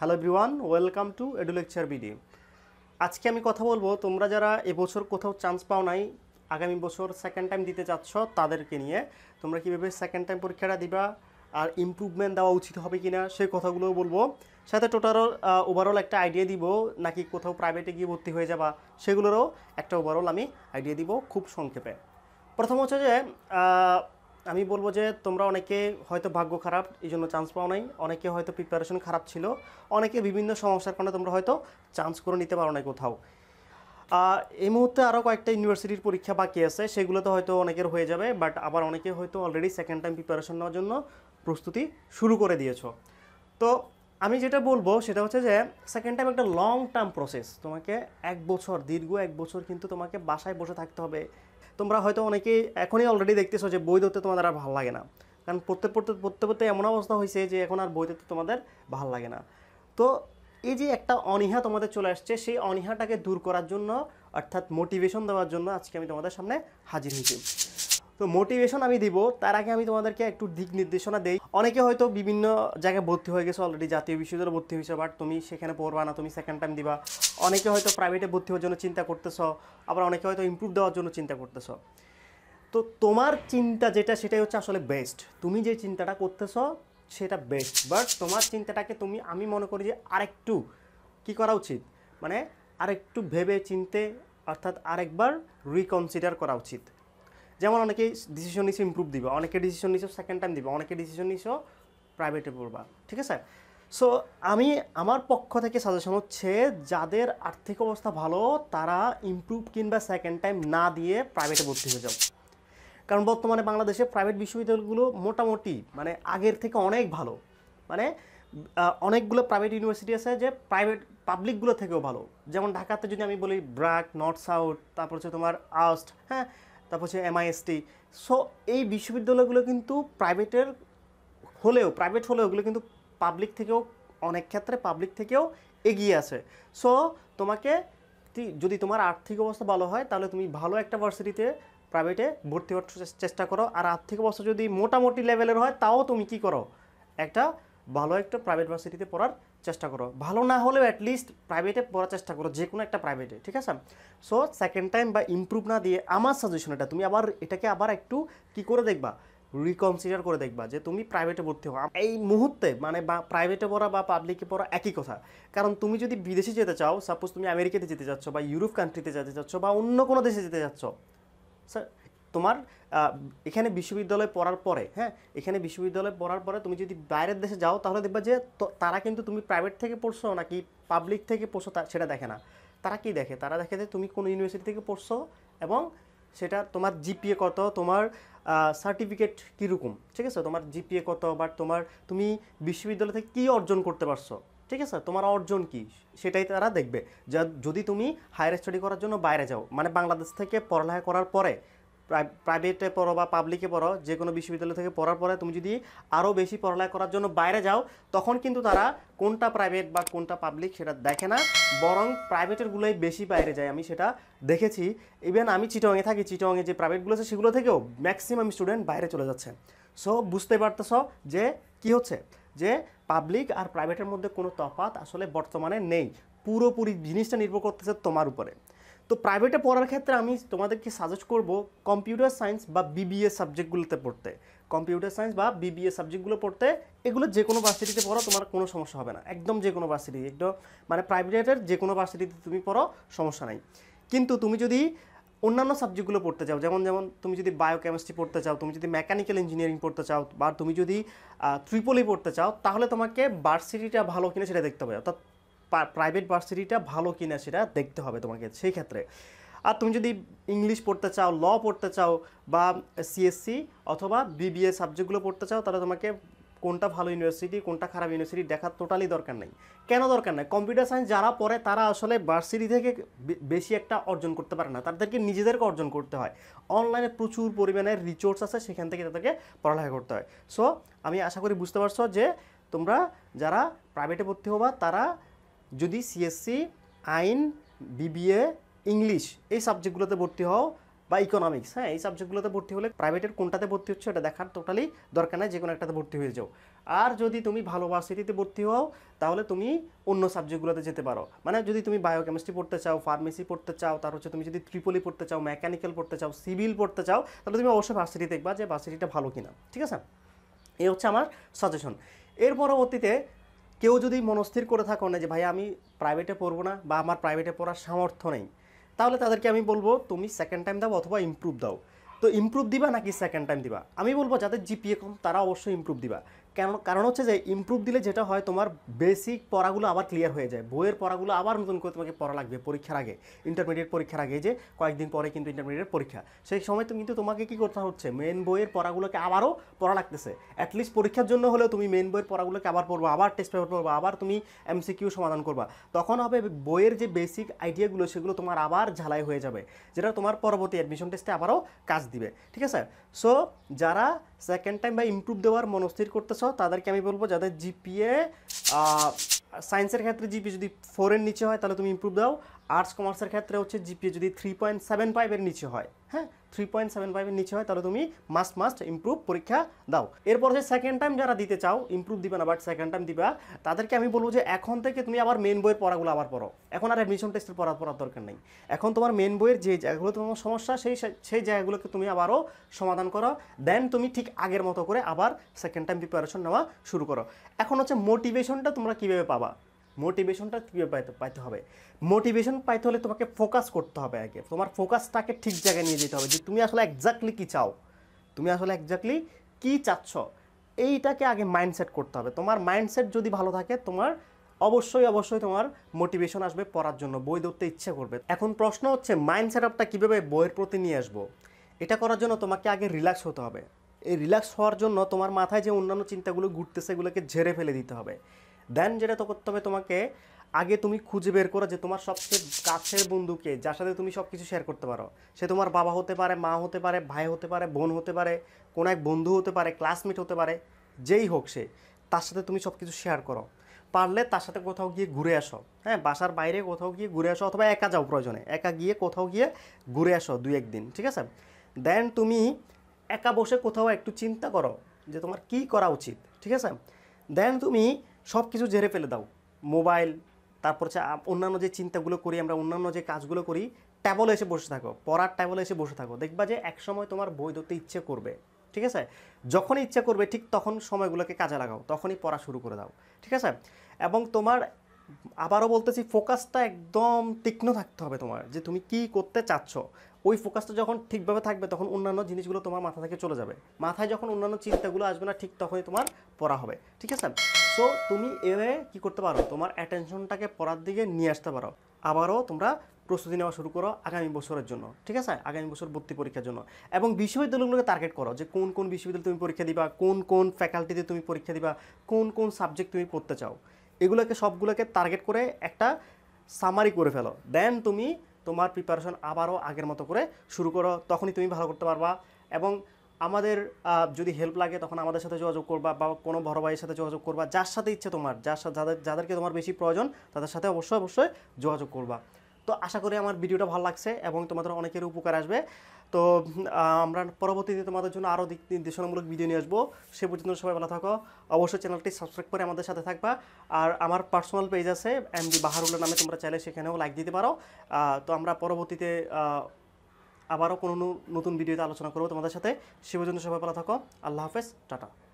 hello everyone welcome to edu lecture BD আজকে আমি কথা বলবো তোমরা যারা এবছর কোথাও চান্স পাও নাই আগামী বছর সেকেন্ড টাইম দিতে চাচ্ছ তাদেরকে নিয়ে তোমরা কীভাবে সেকেন্ড টাইম পরীক্ষাটা দিবা আর ইম্প্রুভমেন্ট দেওয়া উচিত হবে কি না সেই কথাগুলোও বলবো সাথে টোটাল ওভারঅল একটা আইডিয়া দিব নাকি কোথাও প্রাইভেটে গিয়ে ভর্তি হয়ে যাবা সেগুলোরও একটা ওভারঅল আমি আইডিয়া দিব খুব সংক্ষেপে প্রথম হচ্ছে যে আমি বলবো যে তোমরা অনেকে হয়তো ভাগ্য খারাপ এই জন্য চান্স পাও নাই অনেকে হয়তো প্রিপারেশন খারাপ ছিল অনেকে বিভিন্ন সমস্যার কারণে তোমরা হয়তো চান্স করে নিতে পারো না কোথাও এই মুহূর্তে আরও কয়েকটা ইউনিভার্সিটির পরীক্ষা বাকি আছে সেগুলোতে হয়তো অনেকের হয়ে যাবে বাট আবার অনেকে হয়তো অলরেডি সেকেন্ড টাইম প্রিপারেশন নেওয়ার জন্য প্রস্তুতি শুরু করে দিয়েছ তো আমি যেটা বলবো সেটা হচ্ছে যে সেকেন্ড টাইম একটা লং টার্ম প্রসেস তোমাকে এক বছর দীর্ঘ এক বছর কিন্তু তোমাকে বাসায় বসে থাকতে হবে তোমরা হয়তো অনেকেই এখনই অলরেডি দেখতেছো যে বই ধরতে তোমাদের আর ভালো লাগে না কারণ পড়তে পড়তে পড়তে পড়তে এমন অবস্থা হয়েছে যে এখন আর বই ধরতে তোমাদের ভালো লাগে না তো এই যে একটা অনীহা তোমাদের চলে আসছে সেই অনীহাটাকে দূর করার জন্য অর্থাৎ মোটিভেশন দেওয়ার জন্য আজকে আমি তোমাদের সামনে হাজির হয়েছি তো মোটিভেশন আমি দিব তার আগে আমি তোমাদেরকে একটু দিক নির্দেশনা দেই অনেকে হয়তো বিভিন্ন জায়গায় ভর্তি হয়ে গেছে অলরেডি জাতীয় বিশ্ববিদ্যালয়ে ভর্তি হয়েছে বাট তুমি সেখানে পড়বা না তুমি সেকেন্ড টাইম দিবা অনেকে হয়তো প্রাইভেটে ভর্তি হওয়ার জন্য চিন্তা করতেছ আবার অনেকে হয়তো ইম্প্রুভ দেওয়ার জন্য চিন্তা করতেছ তো তোমার চিন্তা যেটা সেটাই হচ্ছে আসলে বেস্ট তুমি যে চিন্তাটা করতেছ সেটা বেস্ট বাট তোমার চিন্তাটাকে তুমি আমি মনে করি যে আরেকটু কি করা উচিত মানে আরেকটু ভেবে চিনতে অর্থাৎ আরেকবার রিকনসিডার করা উচিত যেমন অনেকেই ডিসিশন নিচে ইম্প্রুভ দিবে অনেকে ডিসিশন নিচে সেকেন্ড টাইম দিবে অনেকে ডিসিশন নিচেও প্রাইভেটে পড়বা ঠিক আছে সো আমি আমার পক্ষ থেকে সাজেশন হচ্ছে যাদের আর্থিক অবস্থা ভালো তারা ইম্প্রুভ কিংবা সেকেন্ড টাইম না দিয়ে প্রাইভেটে ভর্তি হয়ে যাও কারণ বর্তমানে বাংলাদেশে প্রাইভেট বিশ্ববিদ্যালয়গুলো মোটামুটি মানে আগের থেকে অনেক ভালো মানে অনেকগুলো প্রাইভেট ইউনিভার্সিটি আছে যে প্রাইভেট পাবলিকগুলো থেকেও ভালো যেমন ঢাকাতে যদি আমি বলি ব্র্যাক নর্থ সাউথ তারপর হচ্ছে তোমার আস্ট হ্যাঁ তারপর হচ্ছে এমআইএসটি সো এই বিশ্ববিদ্যালয়গুলো কিন্তু প্রাইভেটের হলেও প্রাইভেট হলেও ওগুলো কিন্তু পাবলিক থেকেও অনেক ক্ষেত্রে পাবলিক থেকেও এগিয়ে আছে সো তোমাকে যদি তোমার আর্থিক অবস্থা ভালো হয় তাহলে তুমি ভালো একটা ভার্সিটিতে প্রাইভেটে ভর্তি হওয়ার চেষ্টা করো আর আর্থিক অবস্থা যদি মোটামুটি লেভেলের হয় তাও তুমি কি করো একটা ভালো একটা প্রাইভেট ভার্সিটিতে পড়ার চেষ্টা করো ভালো না হলেও অ্যাটলিস্ট প্রাইভেটে পড়ার চেষ্টা করো যে কোনো একটা প্রাইভেটে ঠিক আছে সো সেকেন্ড টাইম বা ইম্প্রুভ না দিয়ে আমার সাজেশন এটা তুমি আবার এটাকে আবার একটু কি করে দেখবা রিকনসিডার করে দেখবা যে তুমি প্রাইভেটে ভর্তি হও এই মুহূর্তে মানে বা প্রাইভেটে পড়া বা পাবলিকে পড়া একই কথা কারণ তুমি যদি বিদেশে যেতে চাও সাপোজ তুমি আমেরিকাতে যেতে চাচ্ছ বা ইউরোপ কান্ট্রিতে যেতে চাচ্ছ বা অন্য কোনো দেশে যেতে চাচ্ছ স্যার তোমার এখানে বিশ্ববিদ্যালয়ে পড়ার পরে হ্যাঁ এখানে বিশ্ববিদ্যালয়ে পড়ার পরে তুমি যদি বাইরের দেশে যাও তাহলে দেখবা যে তারা কিন্তু তুমি প্রাইভেট থেকে পড়ছো নাকি পাবলিক থেকে পড়ছো সেটা দেখে না তারা কি দেখে তারা দেখে যে তুমি কোন ইউনিভার্সিটি থেকে পড়ছো এবং সেটা তোমার জিপিএ কত তোমার সার্টিফিকেট কীরকম ঠিক আছে তোমার জিপিএ কত বা তোমার তুমি বিশ্ববিদ্যালয় থেকে কী অর্জন করতে পারছো ঠিক আছে তোমার অর্জন কি সেটাই তারা দেখবে যা যদি তুমি হায়ার স্টাডি করার জন্য বাইরে যাও মানে বাংলাদেশ থেকে পড়ালেখা করার পরে প্রাইভেটে পড়ো বা পাবলিকে পড়ো যে কোনো বিশ্ববিদ্যালয় থেকে পড়ার পরে তুমি যদি আরও বেশি পড়ালেখা করার জন্য বাইরে যাও তখন কিন্তু তারা কোনটা প্রাইভেট বা কোনটা পাবলিক সেটা দেখে না বরং প্রাইভেটেরগুলোই বেশি বাইরে যায় আমি সেটা দেখেছি ইভেন আমি চিটংয়ে থাকি চিটংয়ে যে প্রাইভেটগুলো আছে সেগুলো থেকেও ম্যাক্সিমাম স্টুডেন্ট বাইরে চলে যাচ্ছে সো বুঝতে পারতেছ যে কি হচ্ছে যে পাবলিক আর প্রাইভেটের মধ্যে কোনো তফাত আসলে বর্তমানে নেই পুরোপুরি জিনিসটা নির্ভর করতেছে তোমার উপরে তো প্রাইভেটে পড়ার ক্ষেত্রে আমি তোমাদেরকে সাজেস্ট করব কম্পিউটার সায়েন্স বা বিবিএ সাবজেক্টগুলোতে পড়তে কম্পিউটার সায়েন্স বা বিবিএ সাবজেক্টগুলো পড়তে এগুলো যে কোনো ভার্সিটিতে পড়ো তোমার কোনো সমস্যা হবে না একদম যে কোনো ভার্সিটি একদম মানে প্রাইভেটের যে কোনো ভার্সিটিতে তুমি পড়ো সমস্যা নাই কিন্তু তুমি যদি অন্যান্য সাবজেক্টগুলো পড়তে চাও যেমন যেমন তুমি যদি বায়োকেমিস্ট্রি পড়তে চাও তুমি যদি মেকানিক্যাল ইঞ্জিনিয়ারিং পড়তে চাও বা তুমি যদি ত্রিপলি পড়তে চাও তাহলে তোমাকে ভার্সিটিটা ভালো কিনা সেটা দেখতে হবে অর্থাৎ প্রাইভেট ভার্সিটিটা ভালো কিনা সেটা দেখতে হবে তোমাকে সেই ক্ষেত্রে আর তুমি যদি ইংলিশ পড়তে চাও ল পড়তে চাও বা সিএসসি অথবা বিবিএ সাবজেক্টগুলো পড়তে চাও তাহলে তোমাকে কোনটা ভালো ইউনিভার্সিটি কোনটা খারাপ ইউনিভার্সিটি দেখার টোটালি দরকার নেই কেন দরকার নেই কম্পিউটার সায়েন্স যারা পড়ে তারা আসলে ভার্সিটি থেকে বেশি একটা অর্জন করতে পারে না তাদেরকে নিজেদেরকে অর্জন করতে হয় অনলাইনে প্রচুর পরিমাণে রিচোর্স আছে সেখান থেকে তাদেরকে পড়ালেখা করতে হয় সো আমি আশা করি বুঝতে পারছো যে তোমরা যারা প্রাইভেটে ভর্তি হবা তারা যদি সিএসসি আইন বিবিএ ইংলিশ এই সাবজেক্টগুলোতে ভর্তি হও বা ইকোনমিক্স হ্যাঁ এই সাবজেক্টগুলোতে ভর্তি হলে প্রাইভেটের কোনটাতে ভর্তি হচ্ছে এটা দেখার টোটালি দরকার নেই যে কোনো একটাতে ভর্তি হয়ে যাও আর যদি তুমি ভালো ভার্সিটিতে ভর্তি হও তাহলে তুমি অন্য সাবজেক্টগুলোতে যেতে পারো মানে যদি তুমি বায়োকেমিস্ট্রি পড়তে চাও ফার্মেসি পড়তে চাও তার হচ্ছে তুমি যদি ত্রিপলি পড়তে চাও মেকানিক্যাল পড়তে চাও সিভিল পড়তে চাও তাহলে তুমি অবশ্যই ভার্সিটি দেখবা যে ভার্সিটিটা ভালো কিনা ঠিক আছে এই হচ্ছে আমার সাজেশন এর পরবর্তীতে কেউ যদি মনস্থির করে থাকো না যে ভাই আমি প্রাইভেটে পড়বো না বা আমার প্রাইভেটে পড়ার সামর্থ্য নেই তাহলে তাদেরকে আমি বলবো তুমি সেকেন্ড টাইম দাও অথবা ইম্প্রুভ দাও তো ইম্প্রুভ দিবা নাকি সেকেন্ড টাইম দিবা আমি বলবো যাদের জিপিএ কম তারা অবশ্যই ইম্প্রুভ দিবা কেন কারণ হচ্ছে যে ইমপ্রুভ দিলে যেটা হয় তোমার বেসিক পড়াগুলো আবার ক্লিয়ার হয়ে যায় বইয়ের পড়াগুলো আবার নতুন করে তোমাকে পড়া লাগবে পরীক্ষার আগে ইন্টারমিডিয়েট পরীক্ষার আগে যে কয়েকদিন পরে কিন্তু ইন্টারমিডিয়েট পরীক্ষা সেই সময় তুমি কিন্তু তোমাকে কী করতে হচ্ছে মেন বইয়ের পড়াগুলোকে আবারও পড়া লাগতেছে অ্যাটলিস্ট পরীক্ষার জন্য হলেও তুমি মেন বইয়ের পড়াগুলোকে আবার পড়বো আবার টেস্ট পেপার পড়বো আবার তুমি এমসিকিউ সমাধান করবা তখন হবে বইয়ের যে বেসিক আইডিয়াগুলো সেগুলো তোমার আবার ঝালাই হয়ে যাবে যেটা তোমার পরবর্তী অ্যাডমিশন টেস্টে আবারও কাজ দিবে ঠিক আছে সো যারা সেকেন্ড টাইম বা ইম্প্রুভ দেওয়ার মনস্থির করতেছ তাদেরকে আমি বলবো যাদের জিপিএ সায়েন্সের ক্ষেত্রে জিপি যদি ফোরের নিচে হয় তাহলে তুমি ইম্প্রুভ দাও আর্টস কমার্সের ক্ষেত্রে হচ্ছে জিপিএ যদি থ্রি পয়েন্ট সেভেন ফাইভের নিচে হয় হ্যাঁ থ্রি পয়েন্ট সেভেন ফাইভের নিচে হয় তাহলে তুমি মাস্ট মাস্ট ইম্প্রুভ পরীক্ষা দাও এরপর যে সেকেন্ড টাইম যারা দিতে চাও ইম্প্রুভ দিবে না বাট সেকেন্ড টাইম দিবা তাদেরকে আমি বলবো যে এখন থেকে তুমি আবার মেন বইয়ের পড়াগুলো আবার পড়ো এখন আর অ্যাডমিশন টেস্টের পড়া পড়ার দরকার নেই এখন তোমার মেন বইয়ের যে জায়গাগুলো তোমার সমস্যা সেই সেই জায়গাগুলোকে তুমি আবারও সমাধান করো দেন তুমি ঠিক আগের মতো করে আবার সেকেন্ড টাইম প্রিপারেশন নেওয়া শুরু করো এখন হচ্ছে মোটিভেশনটা তোমরা কীভাবে পাবা মোটিভেশনটা কীভাবে পাইতে পাইতে হবে মোটিভেশন পাইতে হলে তোমাকে ফোকাস করতে হবে আগে তোমার ফোকাসটাকে ঠিক জায়গায় নিয়ে যেতে হবে যে তুমি আসলে একজাক্টলি কী চাও তুমি আসলে একজাক্টলি কী চাচ্ছ এইটাকে আগে মাইন্ডসেট করতে হবে তোমার মাইন্ডসেট যদি ভালো থাকে তোমার অবশ্যই অবশ্যই তোমার মোটিভেশন আসবে পড়ার জন্য বই ধরতে ইচ্ছে করবে এখন প্রশ্ন হচ্ছে মাইন্ড সেট আপটা কীভাবে বইয়ের প্রতি নিয়ে আসবো এটা করার জন্য তোমাকে আগে রিল্যাক্স হতে হবে এই রিল্যাক্স হওয়ার জন্য তোমার মাথায় যে অন্যান্য চিন্তাগুলো ঘুরতেছে এগুলোকে ঝেড়ে ফেলে দিতে হবে দেন যেটা তো করতে হবে তোমাকে আগে তুমি খুঁজে বের করো যে তোমার সবচেয়ে কাছের বন্ধুকে যার সাথে তুমি সব কিছু শেয়ার করতে পারো সে তোমার বাবা হতে পারে মা হতে পারে ভাই হতে পারে বোন হতে পারে কোনো এক বন্ধু হতে পারে ক্লাসমেট হতে পারে যেই হোক সে তার সাথে তুমি সব কিছু শেয়ার করো পারলে তার সাথে কোথাও গিয়ে ঘুরে আসো হ্যাঁ বাসার বাইরে কোথাও গিয়ে ঘুরে আসো অথবা একা যাও প্রয়োজনে একা গিয়ে কোথাও গিয়ে ঘুরে আসো দুই একদিন ঠিক আছে দেন তুমি একা বসে কোথাও একটু চিন্তা করো যে তোমার কি করা উচিত ঠিক আছে দেন তুমি সব কিছু জেরে ফেলে দাও মোবাইল তারপর হচ্ছে অন্যান্য যে চিন্তাগুলো করি আমরা অন্যান্য যে কাজগুলো করি ট্যাবলে এসে বসে থাকো পড়ার ট্যাবলে এসে বসে থাকো দেখবা যে এক সময় তোমার বই ধরতে ইচ্ছে করবে ঠিক আছে যখনই ইচ্ছা করবে ঠিক তখন সময়গুলোকে কাজে লাগাও তখনই পড়া শুরু করে দাও ঠিক আছে এবং তোমার আবারও বলতেছি ফোকাসটা একদম তীক্ষ্ণ থাকতে হবে তোমার যে তুমি কি করতে চাচ্ছ ওই ফোকাসটা যখন ঠিকভাবে থাকবে তখন অন্যান্য জিনিসগুলো তোমার মাথা থেকে চলে যাবে মাথায় যখন অন্যান্য চিন্তাগুলো আসবে না ঠিক তখনই তোমার পড়া হবে ঠিক আছে সো তুমি এভাবে কি করতে পারো তোমার অ্যাটেনশনটাকে পড়ার দিকে নিয়ে আসতে পারো আবারও তোমরা প্রস্তুতি নেওয়া শুরু করো আগামী বছরের জন্য ঠিক আছে আগামী বছর ভর্তি পরীক্ষার জন্য এবং বিশ্ববিদ্যালয়গুলোকে টার্গেট করো যে কোন কোন বিশ্ববিদ্যালয় তুমি পরীক্ষা দিবা কোন কোন ফ্যাকাল্টিতে তুমি পরীক্ষা দিবা কোন কোন সাবজেক্ট তুমি পড়তে চাও এগুলোকে সবগুলোকে টার্গেট করে একটা সামারি করে ফেলো দেন তুমি তোমার প্রিপারেশন আবারও আগের মতো করে শুরু করো তখনই তুমি ভালো করতে পারবা এবং আমাদের যদি হেল্প লাগে তখন আমাদের সাথে যোগাযোগ করবা বা কোনো বড় ভাইয়ের সাথে যোগাযোগ করবা যার সাথে ইচ্ছে তোমার যার সাথে যাদের যাদেরকে তোমার বেশি প্রয়োজন তাদের সাথে অবশ্যই অবশ্যই যোগাযোগ করবা তো আশা করি আমার ভিডিওটা ভালো লাগছে এবং তোমাদের অনেকের উপকার আসবে তো আমরা পরবর্তীতে তোমাদের জন্য আরও দিক নির্দেশনামূলক ভিডিও নিয়ে আসবো সে পর্যন্ত সবাই ভালো থাকো অবশ্যই চ্যানেলটি সাবস্ক্রাইব করে আমাদের সাথে থাকবা আর আমার পার্সোনাল পেজ আছে এমডি বাহারুলের নামে তোমরা চাইলে সেখানেও লাইক দিতে পারো তো আমরা পরবর্তীতে আবারও কোনো নতুন ভিডিওতে আলোচনা করবো তোমাদের সাথে সে পর্যন্ত সবাই ভালো থাকো আল্লাহ হাফেজ টাটা